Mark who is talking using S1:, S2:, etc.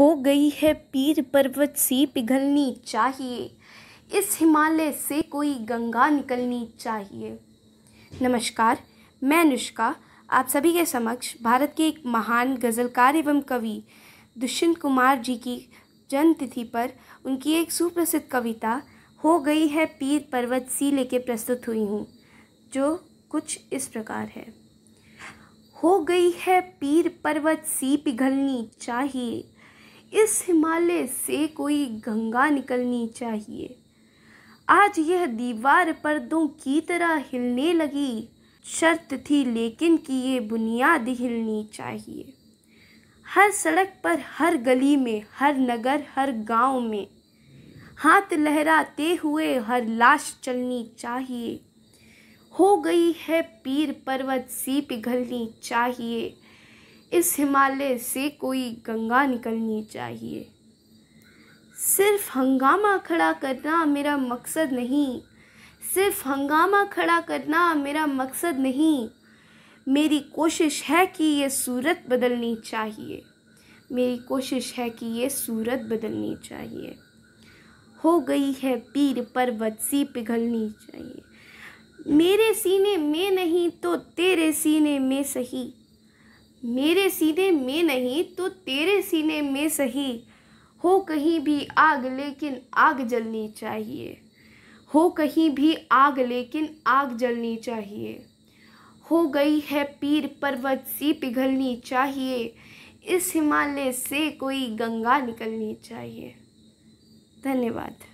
S1: हो गई है पीर पर्वत सी पिघलनी चाहिए इस हिमालय से कोई गंगा निकलनी चाहिए नमस्कार मैं अनुष्का आप सभी के समक्ष भारत के एक महान गज़लकार एवं कवि दुष्यंत कुमार जी की जन्मतिथि पर उनकी एक सुप्रसिद्ध कविता हो गई है पीर पर्वत सी लेके प्रस्तुत हुई हूँ जो कुछ इस प्रकार है हो गई है पीर पर्वत सी पिघलनी चाहिए इस हिमालय से कोई गंगा निकलनी चाहिए आज यह दीवार पर्दों की तरह हिलने लगी शर्त थी लेकिन कि ये बुनियाद हिलनी चाहिए हर सड़क पर हर गली में हर नगर हर गांव में हाथ लहराते हुए हर लाश चलनी चाहिए हो गई है पीर पर्वत सी पिघलनी चाहिए इस हिमालय से कोई गंगा निकलनी चाहिए सिर्फ हंगामा खड़ा करना मेरा मकसद नहीं सिर्फ हंगामा खड़ा करना मेरा मकसद नहीं मेरी कोशिश है कि ये सूरत बदलनी चाहिए मेरी कोशिश है कि ये सूरत बदलनी चाहिए हो गई है पीर पर सी पिघलनी चाहिए मेरे सीने में नहीं तो तेरे सीने में सही मेरे सीने में नहीं तो तेरे सीने में सही हो कहीं भी आग लेकिन आग जलनी चाहिए हो कहीं भी आग लेकिन आग जलनी चाहिए हो गई है पीर पर्वत सी पिघलनी चाहिए इस हिमालय से कोई गंगा निकलनी चाहिए धन्यवाद